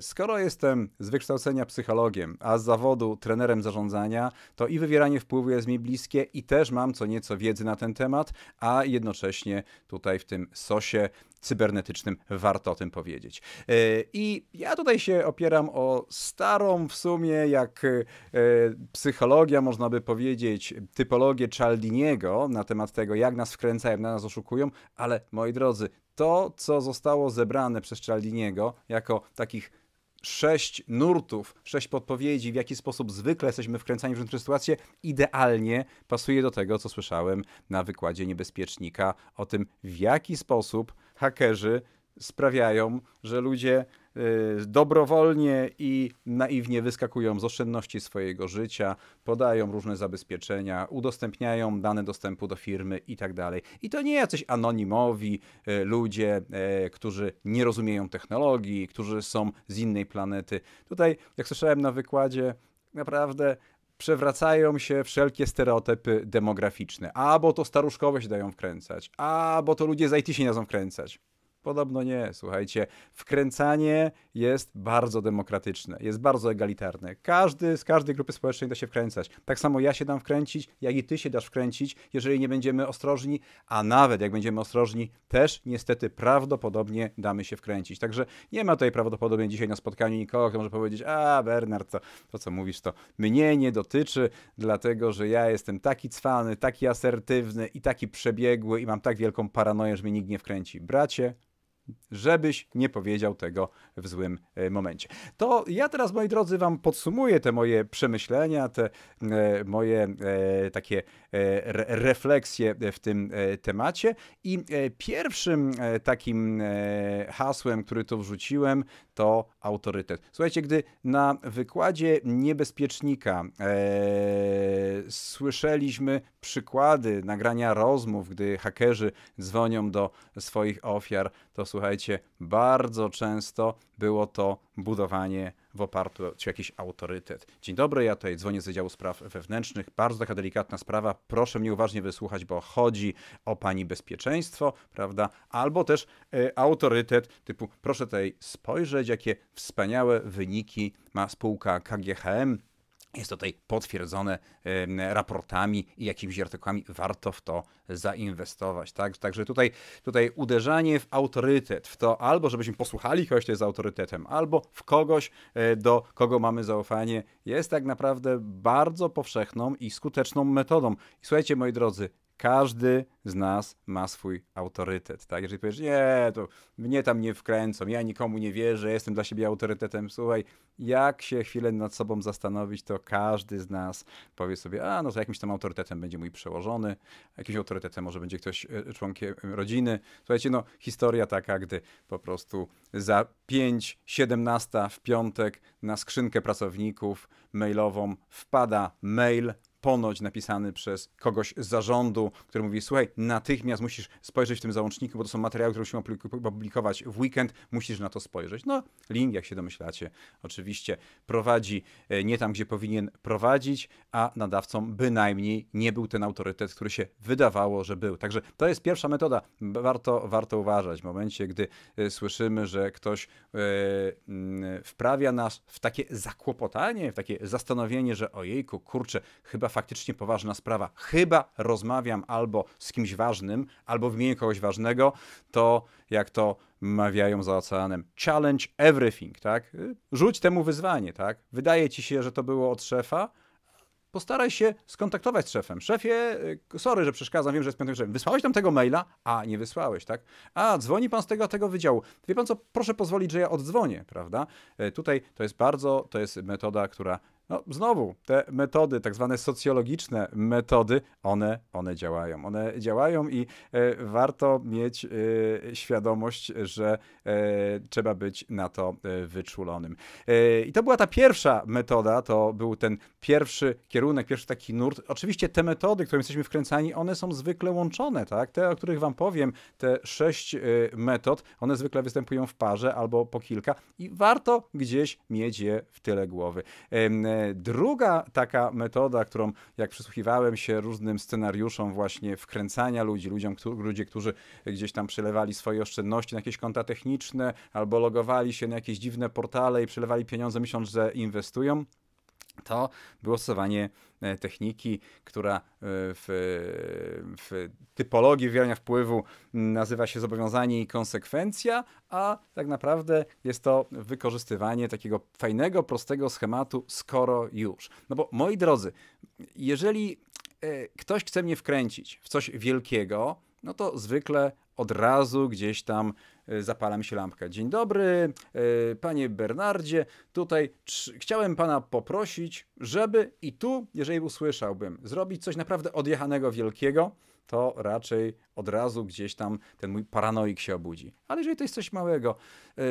Skoro jestem z wykształcenia psychologiem, a z zawodu trenerem zarządzania, to i wywieranie wpływu jest mi bliskie i też mam co nieco wiedzy na ten temat, a jednocześnie tutaj w tym sosie cybernetycznym warto o tym powiedzieć. E, I ja tutaj się opieram o starą w sumie, jak e, psychologia, można by powiedzieć, typologię Cialdiniego na temat tego, jak nas wkręcają, jak na nas oszukują, ale moi drodzy, to, co zostało zebrane przez Cialdiniego jako takich sześć nurtów, sześć podpowiedzi, w jaki sposób zwykle jesteśmy wkręcani w różne sytuacje, idealnie pasuje do tego, co słyszałem na wykładzie niebezpiecznika o tym, w jaki sposób hakerzy sprawiają, że ludzie Y, dobrowolnie i naiwnie wyskakują z oszczędności swojego życia, podają różne zabezpieczenia, udostępniają dane dostępu do firmy i tak dalej. I to nie jacyś anonimowi y, ludzie, y, którzy nie rozumieją technologii, którzy są z innej planety. Tutaj, jak słyszałem na wykładzie, naprawdę przewracają się wszelkie stereotypy demograficzne. Albo to staruszkowe się dają wkręcać. albo to ludzie z IT się nie dają wkręcać. Podobno nie, słuchajcie. Wkręcanie jest bardzo demokratyczne, jest bardzo egalitarne. Każdy z każdej grupy społecznej da się wkręcać. Tak samo ja się dam wkręcić, jak i ty się dasz wkręcić, jeżeli nie będziemy ostrożni, a nawet jak będziemy ostrożni, też niestety prawdopodobnie damy się wkręcić. Także nie ma tutaj prawdopodobnie dzisiaj na spotkaniu nikogo, kto może powiedzieć, a Bernard, to, to co mówisz, to mnie nie dotyczy, dlatego że ja jestem taki cwany, taki asertywny i taki przebiegły i mam tak wielką paranoję, że mnie nikt nie wkręci. Bracie, żebyś nie powiedział tego w złym e, momencie. To ja teraz, moi drodzy, wam podsumuję te moje przemyślenia, te e, moje e, takie refleksje w tym temacie i pierwszym takim hasłem, który tu wrzuciłem, to autorytet. Słuchajcie, gdy na wykładzie niebezpiecznika słyszeliśmy przykłady nagrania rozmów, gdy hakerzy dzwonią do swoich ofiar, to słuchajcie, bardzo często było to budowanie w oparciu o jakiś autorytet. Dzień dobry, ja tutaj dzwonię z Wydziału Spraw Wewnętrznych. Bardzo taka delikatna sprawa, proszę mnie uważnie wysłuchać, bo chodzi o pani bezpieczeństwo, prawda? Albo też y, autorytet typu proszę tutaj spojrzeć, jakie wspaniałe wyniki ma spółka KGHM jest tutaj potwierdzone raportami i jakimiś artykułami, warto w to zainwestować. Tak? Także tutaj, tutaj uderzanie w autorytet, w to albo żebyśmy posłuchali kogoś, kto jest autorytetem, albo w kogoś, e, do kogo mamy zaufanie, jest tak naprawdę bardzo powszechną i skuteczną metodą. I słuchajcie, moi drodzy, każdy z nas ma swój autorytet, tak? Jeżeli powiesz, nie, to mnie tam nie wkręcą, ja nikomu nie wierzę, jestem dla siebie autorytetem. Słuchaj, jak się chwilę nad sobą zastanowić, to każdy z nas powie sobie, a no to jakimś tam autorytetem będzie mój przełożony, jakimś autorytetem może będzie ktoś e, członkiem rodziny. Słuchajcie, no historia taka, gdy po prostu za 5, 17 w piątek na skrzynkę pracowników mailową wpada mail ponoć napisany przez kogoś z zarządu, który mówi, słuchaj, natychmiast musisz spojrzeć w tym załączniku, bo to są materiały, które musimy publikować w weekend, musisz na to spojrzeć. No, link, jak się domyślacie, oczywiście prowadzi e, nie tam, gdzie powinien prowadzić, a nadawcą bynajmniej nie był ten autorytet, który się wydawało, że był. Także to jest pierwsza metoda. Warto, warto uważać. W momencie, gdy e, słyszymy, że ktoś e, mm, wprawia nas w takie zakłopotanie, w takie zastanowienie, że ojejku, kurczę, chyba faktycznie poważna sprawa, chyba rozmawiam albo z kimś ważnym, albo w imieniu kogoś ważnego, to jak to mawiają za oceanem, challenge everything, tak? Rzuć temu wyzwanie, tak? Wydaje ci się, że to było od szefa, postaraj się skontaktować z szefem. Szefie, y, sorry, że przeszkadzam, wiem, że jest piątek szefem. Wysłałeś tam tego maila? A, nie wysłałeś, tak? A, dzwoni pan z tego, tego wydziału. Wie pan co, proszę pozwolić, że ja oddzwonię, prawda? Y, tutaj to jest bardzo, to jest metoda, która no, znowu, te metody, tak zwane socjologiczne metody, one, one działają. One działają i e, warto mieć e, świadomość, że e, trzeba być na to e, wyczulonym. E, I to była ta pierwsza metoda, to był ten pierwszy kierunek, pierwszy taki nurt. Oczywiście te metody, którymi jesteśmy wkręcani, one są zwykle łączone, tak? Te, o których Wam powiem, te sześć e, metod, one zwykle występują w parze albo po kilka i warto gdzieś mieć je w tyle głowy Druga taka metoda, którą jak przysłuchiwałem się różnym scenariuszom właśnie wkręcania ludzi, ludziom, ludzie, którzy gdzieś tam przelewali swoje oszczędności na jakieś konta techniczne albo logowali się na jakieś dziwne portale i przelewali pieniądze myśląc, że inwestują, to było stosowanie e, techniki, która e, w, w, typologii wywierania wpływu nazywa się zobowiązanie i konsekwencja, a tak naprawdę jest to wykorzystywanie takiego fajnego, prostego schematu skoro już. No bo moi drodzy, jeżeli e, ktoś chce mnie wkręcić w coś wielkiego, no to zwykle od razu gdzieś tam y, zapala mi się lampka. Dzień dobry, y, panie Bernardzie, tutaj chciałem pana poprosić, żeby i tu, jeżeli usłyszałbym, zrobić coś naprawdę odjechanego wielkiego, to raczej od razu gdzieś tam ten mój paranoik się obudzi. Ale jeżeli to jest coś małego,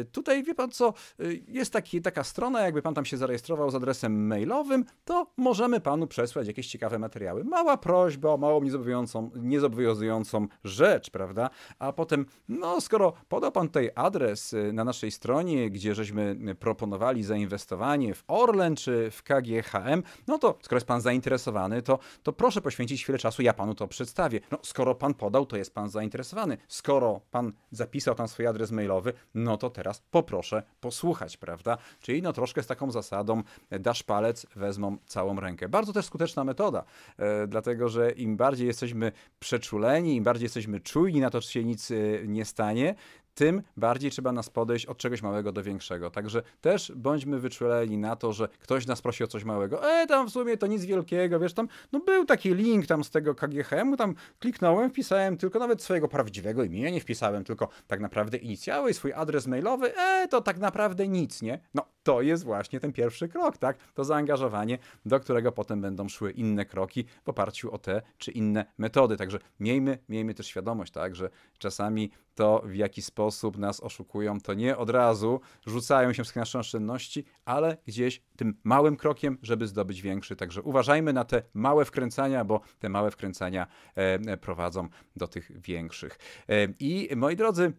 y, tutaj wie pan co, y, jest taki, taka strona, jakby pan tam się zarejestrował z adresem mailowym, to możemy panu przesłać jakieś ciekawe materiały. Mała prośba o mało niezobowiązującą, niezobowiązującą rzecz, prawda? A potem, no skoro podał pan tutaj adres y, na naszej stronie, gdzie żeśmy proponowali zainwestowanie w Orlen czy w KGHM, no to skoro jest pan zainteresowany, to, to proszę poświęcić chwilę czasu, ja panu to przedstawię no skoro pan podał, to jest pan zainteresowany. Skoro pan zapisał tam swój adres mailowy, no to teraz poproszę posłuchać, prawda? Czyli no troszkę z taką zasadą e, dasz palec, wezmą całą rękę. Bardzo też skuteczna metoda, e, dlatego że im bardziej jesteśmy przeczuleni, im bardziej jesteśmy czujni na to, czy się nic e, nie stanie, tym bardziej trzeba nas podejść od czegoś małego do większego. Także też bądźmy wyczuleni na to, że ktoś nas prosi o coś małego. E, tam w sumie to nic wielkiego, wiesz, tam, no był taki link tam z tego KGHM-u, tam kliknąłem, wpisałem tylko nawet swojego prawdziwego imienia, nie wpisałem tylko tak naprawdę inicjały i swój adres mailowy. E, to tak naprawdę nic, nie? No, to jest właśnie ten pierwszy krok, tak? To zaangażowanie, do którego potem będą szły inne kroki w oparciu o te czy inne metody. Także miejmy, miejmy też świadomość, tak, że czasami to, w jaki sposób nas oszukują, to nie od razu rzucają się w nasze oszczędności, ale gdzieś tym małym krokiem, żeby zdobyć większy. Także uważajmy na te małe wkręcania, bo te małe wkręcania e, e prowadzą do tych większych. E, I moi drodzy,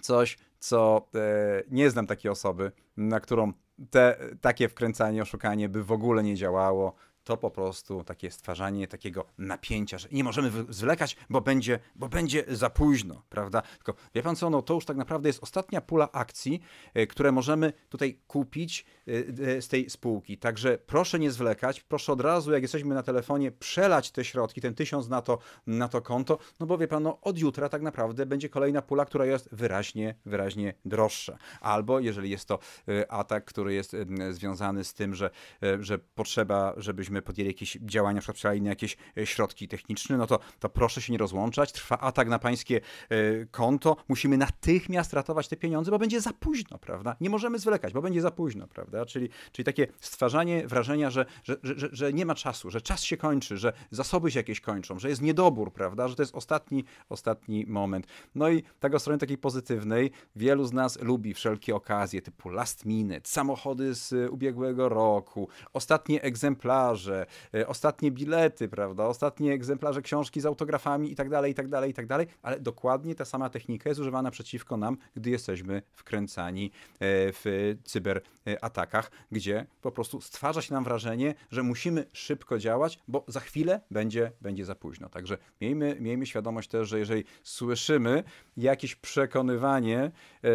coś, co e, nie znam takiej osoby, na którą te, takie wkręcanie, oszukanie by w ogóle nie działało to po prostu takie stwarzanie takiego napięcia, że nie możemy zwlekać, bo będzie, bo będzie za późno, prawda? Tylko wie pan co, no to już tak naprawdę jest ostatnia pula akcji, e, które możemy tutaj kupić e, e, z tej spółki. Także proszę nie zwlekać, proszę od razu, jak jesteśmy na telefonie, przelać te środki, ten tysiąc na to, na to konto, no bo wie pan, no od jutra tak naprawdę będzie kolejna pula, która jest wyraźnie, wyraźnie droższa. Albo jeżeli jest to atak, który jest związany z tym, że, że potrzeba, żebyśmy myśmy podjęli jakieś działania, na przykład na jakieś e, środki techniczne, no to, to proszę się nie rozłączać, trwa atak na pańskie e, konto, musimy natychmiast ratować te pieniądze, bo będzie za późno, prawda? Nie możemy zwlekać, bo będzie za późno, prawda? Czyli, czyli takie stwarzanie wrażenia, że, że, że, że nie ma czasu, że czas się kończy, że zasoby się jakieś kończą, że jest niedobór, prawda? Że to jest ostatni, ostatni moment. No i tak o stronie takiej pozytywnej, wielu z nas lubi wszelkie okazje typu last minute, samochody z e, ubiegłego roku, ostatnie egzemplarze, że e, ostatnie bilety, prawda, ostatnie egzemplarze książki z autografami i tak dalej, i tak dalej, i tak dalej, ale dokładnie ta sama technika jest używana przeciwko nam, gdy jesteśmy wkręcani e, w cyberatakach, gdzie po prostu stwarza się nam wrażenie, że musimy szybko działać, bo za chwilę będzie, będzie za późno. Także miejmy, miejmy świadomość też, że jeżeli słyszymy jakieś przekonywanie, e,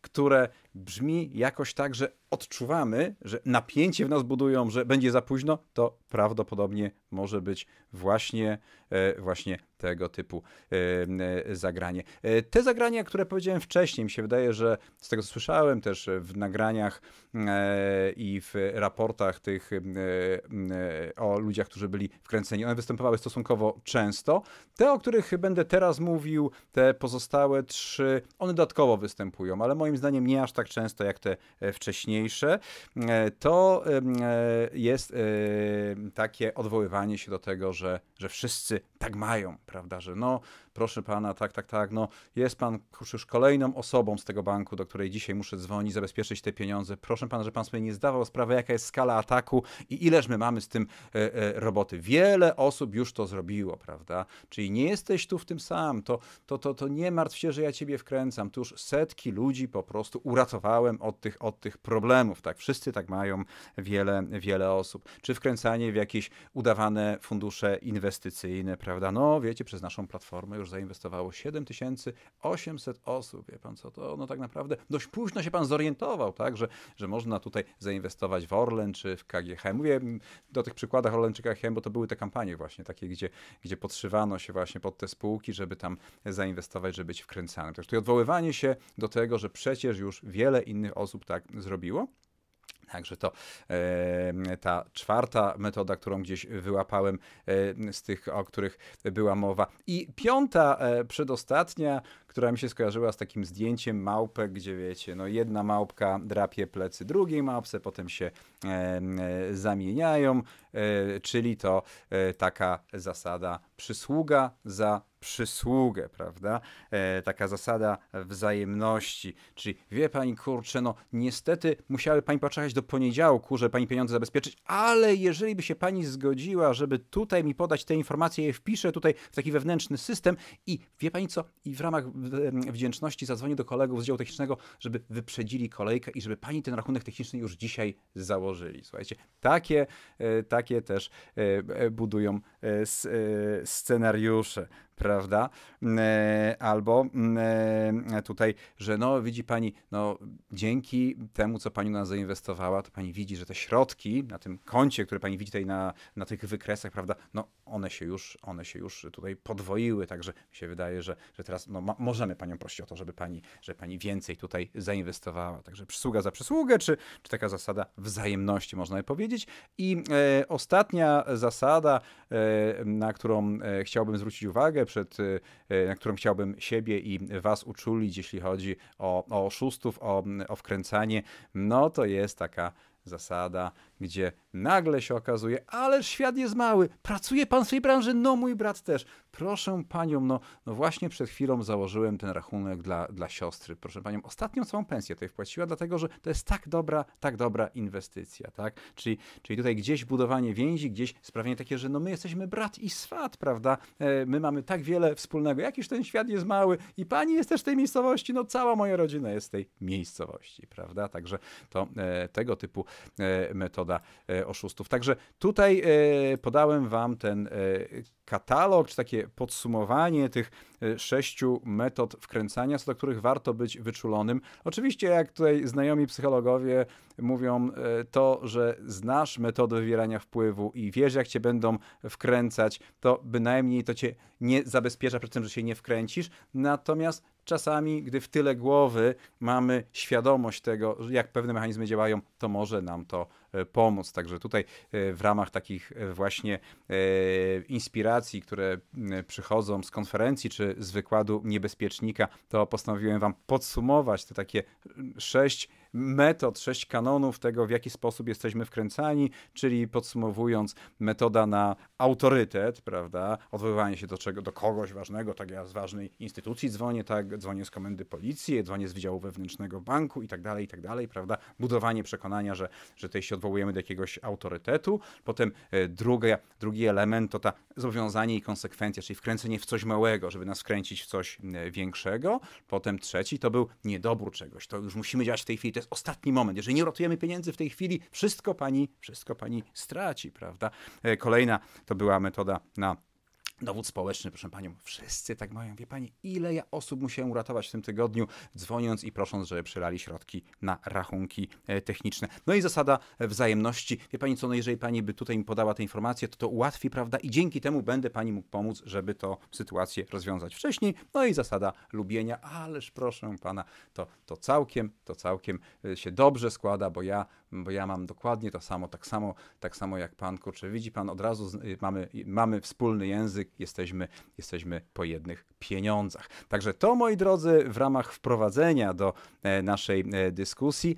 które brzmi jakoś tak, że odczuwamy, że napięcie w nas budują, że będzie za późno, to prawdopodobnie może być właśnie, e, właśnie tego typu e, e, zagranie. Te zagrania, które powiedziałem wcześniej, mi się wydaje, że z tego co słyszałem też w nagraniach i w raportach tych o ludziach, którzy byli wkręceni, one występowały stosunkowo często. Te, o których będę teraz mówił, te pozostałe trzy, one dodatkowo występują, ale moim zdaniem nie aż tak tak często jak te e, wcześniejsze, e, to e, jest takie odwoływanie się do tego, że, że wszyscy tak mają, prawda, że no proszę pana, tak, tak, tak, no jest pan już kolejną osobą z tego banku, do której dzisiaj muszę dzwonić, zabezpieczyć te pieniądze. Proszę pana, że pan sobie nie zdawał sprawy, jaka jest skala ataku i ileż my mamy z tym roboty. Wiele osób już to zrobiło, prawda? Czyli nie jesteś tu w tym sam, to, to, to, to nie martw się, że ja ciebie wkręcam. Tu już setki ludzi po prostu uratowali pracowałem od tych, od tych problemów. Tak, wszyscy tak mają wiele, wiele osób. Czy wkręcanie w jakieś udawane fundusze inwestycyjne, prawda? No, wiecie, przez naszą platformę już zainwestowało 7800 osób. Wie pan co to? No tak naprawdę dość późno się pan zorientował, tak, że, że można tutaj zainwestować w Orlen czy w KGH. Mówię do tych przykładach Orlen czy KGH, bo to były te kampanie właśnie takie, gdzie, gdzie podszywano się właśnie pod te spółki, żeby tam zainwestować, żeby być wkręcanym. Także tutaj odwoływanie się do tego, że przecież już wiele wiele innych osób tak zrobiło. Także to e, ta czwarta metoda, którą gdzieś wyłapałem e, z tych, o których była mowa. I piąta, e, przedostatnia, która mi się skojarzyła z takim zdjęciem małpek, gdzie wiecie, no jedna małpka drapie plecy drugiej małpce, potem się zamieniają, czyli to taka zasada przysługa za przysługę, prawda? E, taka zasada wzajemności, czyli wie pani, kurczę, no niestety musiały pani poczekać do poniedziałku, żeby pani pieniądze zabezpieczyć, ale jeżeli by się pani zgodziła, żeby tutaj mi podać te informacje, je wpiszę tutaj w taki wewnętrzny system i wie pani co? I w ramach wdzięczności zadzwonię do kolegów z działu technicznego, żeby wyprzedzili kolejkę i żeby pani ten rachunek techniczny już dzisiaj założyli. Słuchajcie, takie, e, takie też e, e, budują scenariusze prawda? Mm, e, albo mm, e, tutaj, że no widzi pani, no dzięki temu, co pani nas zainwestowała, to pani widzi, że te środki na tym koncie, które pani widzi tutaj na, na tych wykresach, prawda, no one się już, one się już tutaj podwoiły, także mi się wydaje, że, że teraz no, ma, możemy panią prosić o to, żeby pani, że pani więcej tutaj zainwestowała. Także przysługa za przysługę, czy, czy taka zasada wzajemności, można by powiedzieć. I e, ostatnia zasada, e, na którą e, chciałbym zwrócić uwagę, przed, y, y, na którą chciałbym siebie i Was uczulić, jeśli chodzi o, o oszustów, o, o wkręcanie, no to jest taka zasada gdzie nagle się okazuje, ale świat jest mały, pracuje pan w tej branży, no mój brat też. Proszę panią, no, no właśnie przed chwilą założyłem ten rachunek dla, dla siostry. Proszę panią, ostatnią całą pensję tutaj wpłaciła, dlatego że to jest tak dobra, tak dobra inwestycja, tak? Czyli, czyli tutaj gdzieś budowanie więzi, gdzieś sprawienie takie, że no my jesteśmy brat i swat, prawda? E, my mamy tak wiele wspólnego, jakiż ten świat jest mały i pani jest też w tej miejscowości, no cała moja rodzina jest w tej miejscowości, prawda? Także to e, tego typu e, metoda E, oszustów. Także tutaj e, podałem wam ten e, katalog, czy takie podsumowanie tych sześciu metod wkręcania, co do których warto być wyczulonym. Oczywiście, jak tutaj znajomi psychologowie mówią to, że znasz metodę wywierania wpływu i wiesz, jak cię będą wkręcać, to bynajmniej to cię nie zabezpiecza przed tym, że się nie wkręcisz. Natomiast Czasami, gdy w tyle głowy mamy świadomość tego, jak pewne mechanizmy działają, to może nam to e, pomóc. Także tutaj e, w ramach takich e, właśnie inspiracji, które przychodzą z konferencji czy z wykładu niebezpiecznika, to postanowiłem Wam podsumować te takie sześć metod, sześć kanonów tego, w jaki sposób jesteśmy wkręcani, czyli podsumowując, metoda na autorytet, prawda, odwoływanie się do, czego, do kogoś ważnego, tak ja z ważnej instytucji dzwonię, tak, dzwonię z komendy policji, dzwonię z Wydziału Wewnętrznego Banku i tak dalej, i tak dalej, prawda, budowanie przekonania, że, że tutaj się odwołujemy do jakiegoś autorytetu, potem e, drugie, drugi element to ta zobowiązanie i konsekwencja, czyli wkręcenie w coś małego, żeby nas wkręcić w coś e, większego, potem trzeci to był niedobór czegoś, to już musimy działać w tej chwili, jest ostatni moment. Jeżeli nie ratujemy pieniędzy w tej chwili, wszystko pani, wszystko pani straci, prawda? E, kolejna to była metoda na Dowód społeczny, proszę panią, wszyscy tak mają. Wie pani, ile ja osób musiałem uratować w tym tygodniu, dzwoniąc i prosząc, żeby przelali środki na rachunki e, techniczne. No i zasada wzajemności. Wie pani co, no jeżeli pani by tutaj mi podała te informacje, to to ułatwi, prawda? I dzięki temu będę pani mógł pomóc, żeby to sytuację rozwiązać wcześniej. No i zasada lubienia, ależ proszę pana, to, to całkiem, to całkiem e, się dobrze składa, bo ja, bo ja mam dokładnie to samo, tak samo, tak samo jak pan, kurczę, widzi pan, od razu z, y, mamy, y, mamy wspólny język, jesteśmy, jesteśmy po jednych pieniądzach. Także to, moi drodzy, w ramach wprowadzenia do e, naszej e, dyskusji.